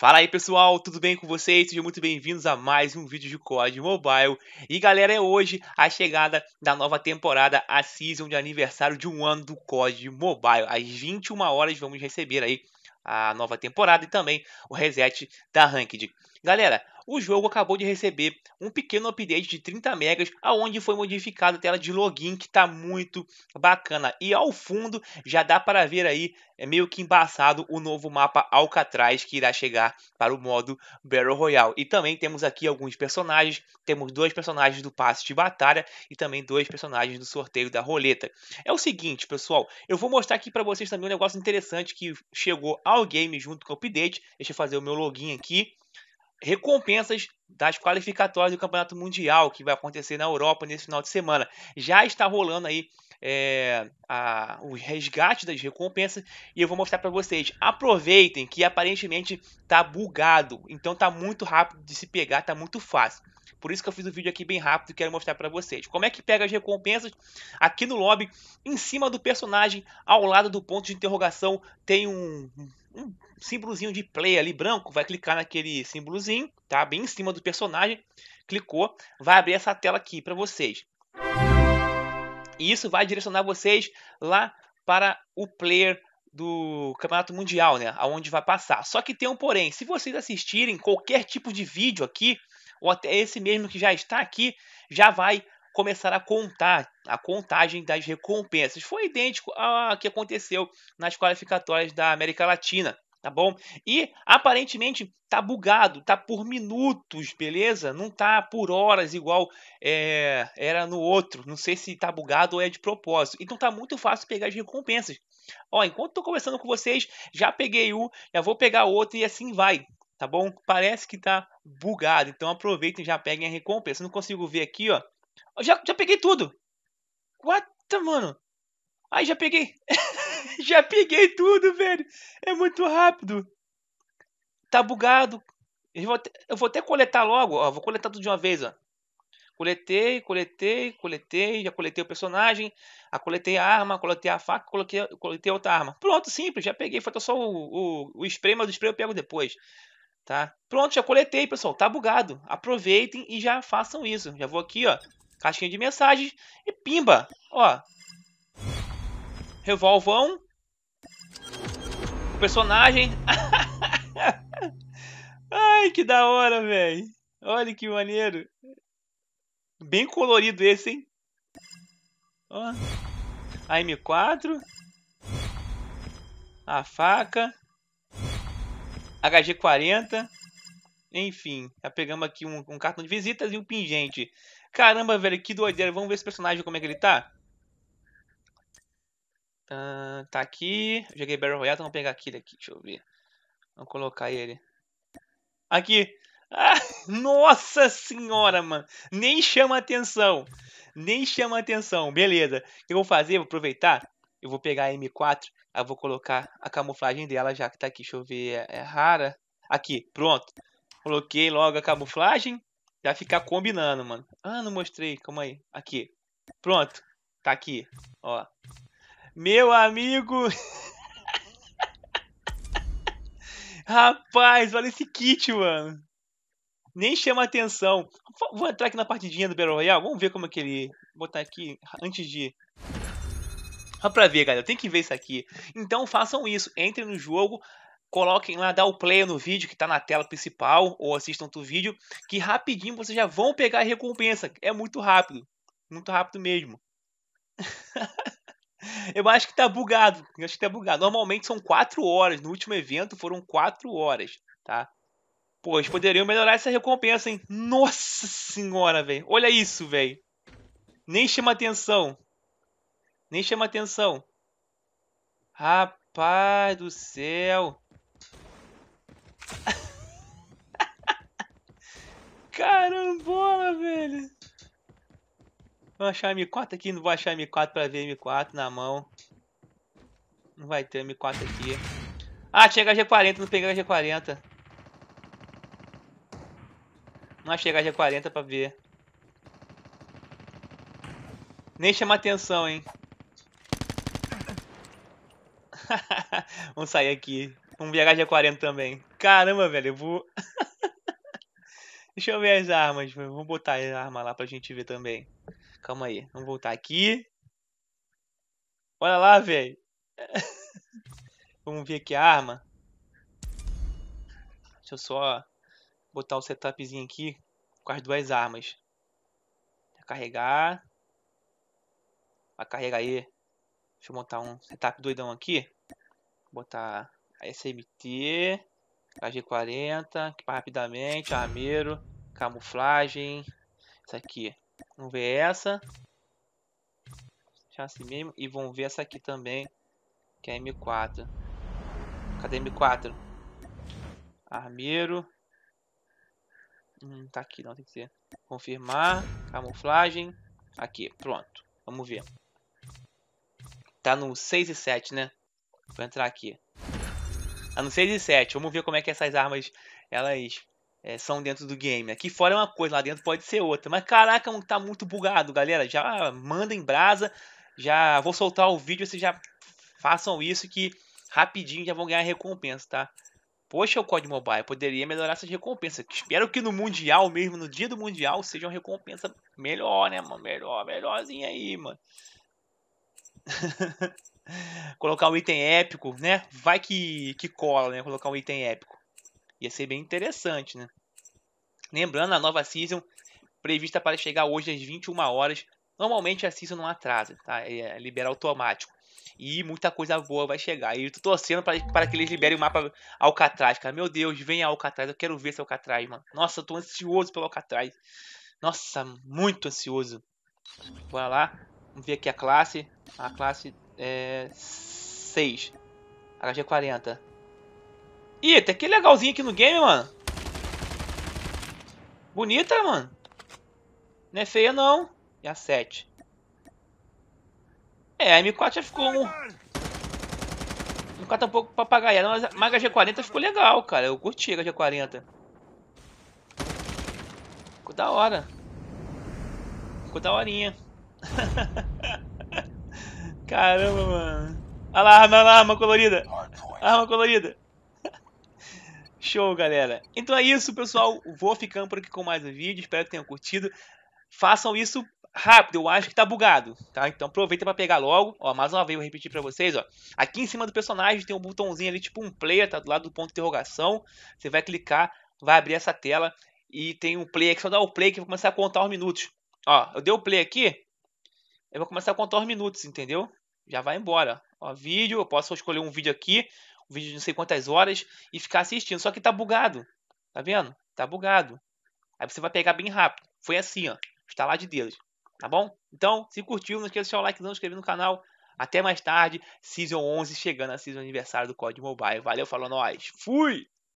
Fala aí pessoal, tudo bem com vocês? Sejam muito bem-vindos a mais um vídeo de COD Mobile. E galera, é hoje a chegada da nova temporada, a Season de aniversário de um ano do COD Mobile. Às 21 horas vamos receber aí a nova temporada e também o reset da Ranked. Galera, o jogo acabou de receber um pequeno update de 30 megas, aonde foi modificada a tela de login, que está muito bacana. E ao fundo já dá para ver aí, é meio que embaçado, o novo mapa Alcatraz que irá chegar para o modo Battle Royale. E também temos aqui alguns personagens, temos dois personagens do passe de batalha e também dois personagens do sorteio da roleta. É o seguinte, pessoal, eu vou mostrar aqui para vocês também um negócio interessante que chegou ao game junto com o update. Deixa eu fazer o meu login aqui recompensas das qualificatórias do Campeonato Mundial que vai acontecer na Europa nesse final de semana. Já está rolando aí é, a, o resgate das recompensas e eu vou mostrar para vocês. Aproveitem que aparentemente tá bugado, então tá muito rápido de se pegar, tá muito fácil. Por isso que eu fiz o vídeo aqui bem rápido e quero mostrar para vocês. Como é que pega as recompensas? Aqui no lobby, em cima do personagem, ao lado do ponto de interrogação, tem um um símbolozinho de play ali branco, vai clicar naquele símbolozinho, tá? Bem em cima do personagem, clicou, vai abrir essa tela aqui para vocês. E isso vai direcionar vocês lá para o player do Campeonato Mundial, né? Aonde vai passar. Só que tem um porém, se vocês assistirem qualquer tipo de vídeo aqui, ou até esse mesmo que já está aqui, já vai começar a contar a contagem das recompensas. Foi idêntico ao que aconteceu nas qualificatórias da América Latina, tá bom? E aparentemente tá bugado, tá por minutos, beleza? Não tá por horas igual é, era no outro. Não sei se tá bugado ou é de propósito. Então tá muito fácil pegar as recompensas. Ó, enquanto tô conversando com vocês, já peguei um, já vou pegar outro e assim vai, tá bom? Parece que tá bugado, então aproveitem e já peguem a recompensa. Não consigo ver aqui, ó, já, já peguei tudo. Quatro, mano. Aí já peguei. já peguei tudo, velho. É muito rápido. Tá bugado. Eu vou até, eu vou até coletar logo, ó. Vou coletar tudo de uma vez, ó. Coletei, coletei, coletei. Já coletei o personagem. A ah, coletei a arma, coletei a faca, coletei outra arma. Pronto, simples. Já peguei. Falta só o, o, o spray, mas o spray eu pego depois. Tá? Pronto, já coletei, pessoal. Tá bugado. Aproveitem e já façam isso. Já vou aqui, ó caixinha de mensagens e pimba, ó. Revolvão. O personagem. Ai, que da hora, velho. Olha que maneiro. Bem colorido esse, hein? Ó. A M4. A faca. HG40. Enfim, já pegamos aqui um, um cartão de visitas e um pingente. Caramba, velho, que doideira. Vamos ver esse personagem, como é que ele tá. tá, tá aqui. joguei Battle Royale, então vamos pegar aquele aqui. Deixa eu ver. Vamos colocar ele. Aqui. Ah, nossa senhora, mano. Nem chama atenção. Nem chama atenção. Beleza. O que eu vou fazer? Vou aproveitar. Eu vou pegar a M4. Aí vou colocar a camuflagem dela já que tá aqui. Deixa eu ver. É, é rara. Aqui. Pronto. Coloquei logo a camuflagem já ficar combinando, mano. Ah, não mostrei, calma aí. Aqui. Pronto. Tá aqui. Ó. Meu amigo. Rapaz, olha esse kit, mano. Nem chama atenção. Vou entrar aqui na partidinha do Battle Royale. Vamos ver como é que ele... Vou botar aqui antes de... Só pra ver, galera. Tem que ver isso aqui. Então façam isso. Entrem no jogo coloquem lá, dá o play no vídeo que está na tela principal ou assistam o vídeo, que rapidinho vocês já vão pegar a recompensa. É muito rápido, muito rápido mesmo. Eu acho que tá bugado, eu acho que tá bugado. Normalmente são 4 horas, no último evento foram 4 horas, tá? Pô, eles poderiam melhorar essa recompensa, hein? Nossa senhora, velho. Olha isso, velho. Nem chama atenção. Nem chama atenção. Rapaz do céu. Carambola, velho. Vou achar M4 aqui, não vou achar M4 pra ver M4 na mão. Não vai ter M4 aqui. Ah, chega a g 40 não peguei a g 40 Não achei a g 40 pra ver. Nem chama atenção, hein. Vamos sair aqui. Vamos ver g 40 também. Caramba, velho, eu vou... Deixa eu ver as armas. Vamos botar a arma lá pra gente ver também. Calma aí. Vamos voltar aqui. Olha lá, velho. Vamos ver aqui a arma. Deixa eu só botar o setupzinho aqui com as duas armas. Carregar. Vai carregar aí. Deixa eu montar um setup doidão aqui. Vou botar a SMT. KG40, rapidamente, armeiro, camuflagem, isso aqui. Vamos ver essa. Deixar assim mesmo. E vamos ver essa aqui também, que é M4. Cadê M4? Armeiro. Hum, tá aqui, não tem que ser. Confirmar, camuflagem. Aqui, pronto. Vamos ver. Tá no 6 e 7, né? Vou entrar aqui. A não ser de 7. Vamos ver como é que essas armas elas é, são dentro do game. Aqui fora é uma coisa, lá dentro pode ser outra. Mas caraca, tá muito bugado, galera. Já manda em brasa. Já vou soltar o vídeo, vocês já façam isso que rapidinho já vão ganhar recompensa, tá? Poxa, o código Mobile poderia melhorar essas recompensas. Espero que no Mundial mesmo, no dia do Mundial, seja uma recompensa melhor, né, mano? Melhor, melhorzinha aí, mano. Colocar um item épico, né? Vai que, que cola, né? Colocar um item épico. Ia ser bem interessante, né? Lembrando, a nova season prevista para chegar hoje às 21 horas. Normalmente a season não atrasa, tá? É, é libera automático. E muita coisa boa vai chegar. E eu tô torcendo para que eles liberem o mapa Alcatraz, cara. Meu Deus, venha Alcatraz. Eu quero ver esse Alcatraz, mano. Nossa, eu tô ansioso pelo Alcatraz. Nossa, muito ansioso. Bora lá. Vamos ver aqui a classe. A classe é, 6. HG 40. Ih, tem que legalzinho aqui no game, mano. Bonita, mano. Não é feia, não. E a 7. É, a M4 já ficou um... Um cara tá um pouco papagaiado, mas a HG40 ficou legal, cara. Eu curti a HG40. Ficou da hora. Ficou da horinha. Caramba, mano. Olha lá, arma, lá, arma colorida. Arma colorida. Show, galera. Então é isso, pessoal. Vou ficando por aqui com mais um vídeo. Espero que tenham curtido. Façam isso rápido. Eu acho que tá bugado, tá? Então aproveita para pegar logo. Ó, mais uma vez eu repetir para vocês, ó. Aqui em cima do personagem tem um botãozinho ali, tipo um player, tá? Do lado do ponto de interrogação. Você vai clicar, vai abrir essa tela. E tem um play aqui. Só dá o play que vai começar a contar os minutos. Ó, eu dei o play aqui. Eu vou começar a contar os minutos, entendeu? já vai embora. Ó, vídeo, eu posso escolher um vídeo aqui, um vídeo de não sei quantas horas e ficar assistindo. Só que tá bugado, tá vendo? Tá bugado. Aí você vai pegar bem rápido. Foi assim, ó, está lá de deus tá bom? Então, se curtiu, não esqueça de deixar o like, não se inscrever no canal. Até mais tarde, Season 11 chegando a Season Aniversário do código Mobile. Valeu, falou nós. Fui!